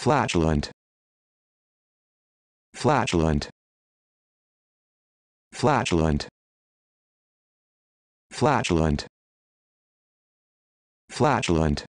flatulent flatulent flatulent flatulent flatulent